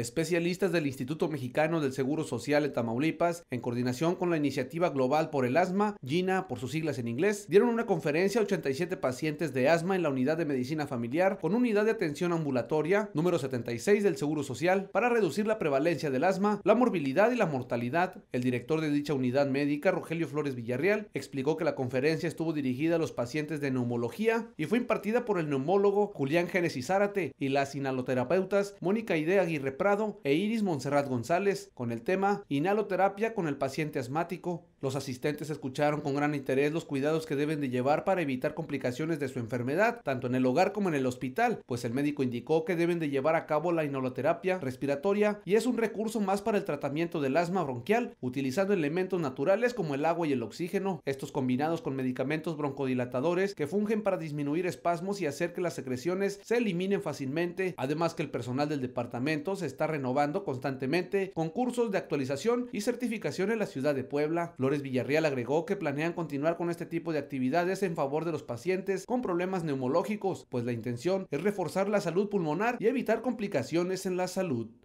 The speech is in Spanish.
Especialistas del Instituto Mexicano del Seguro Social de Tamaulipas, en coordinación con la Iniciativa Global por el Asma, GINA por sus siglas en inglés, dieron una conferencia a 87 pacientes de asma en la Unidad de Medicina Familiar con Unidad de Atención Ambulatoria número 76 del Seguro Social para reducir la prevalencia del asma, la morbilidad y la mortalidad. El director de dicha unidad médica, Rogelio Flores Villarreal, explicó que la conferencia estuvo dirigida a los pacientes de neumología y fue impartida por el neumólogo Julián Génesis Zárate y las sinaloterapeutas Mónica Idea Aguirre Prado e Iris Monserrat González con el tema Inhaloterapia con el paciente asmático. Los asistentes escucharon con gran interés los cuidados que deben de llevar para evitar complicaciones de su enfermedad, tanto en el hogar como en el hospital, pues el médico indicó que deben de llevar a cabo la inhaloterapia respiratoria y es un recurso más para el tratamiento del asma bronquial, utilizando elementos naturales como el agua y el oxígeno, estos combinados con medicamentos broncodilatadores que fungen para disminuir espasmos y hacer que las secreciones se eliminen fácilmente, además que el personal del departamento se está renovando constantemente con cursos de actualización y certificación en la ciudad de Puebla. Flores Villarreal agregó que planean continuar con este tipo de actividades en favor de los pacientes con problemas neumológicos, pues la intención es reforzar la salud pulmonar y evitar complicaciones en la salud.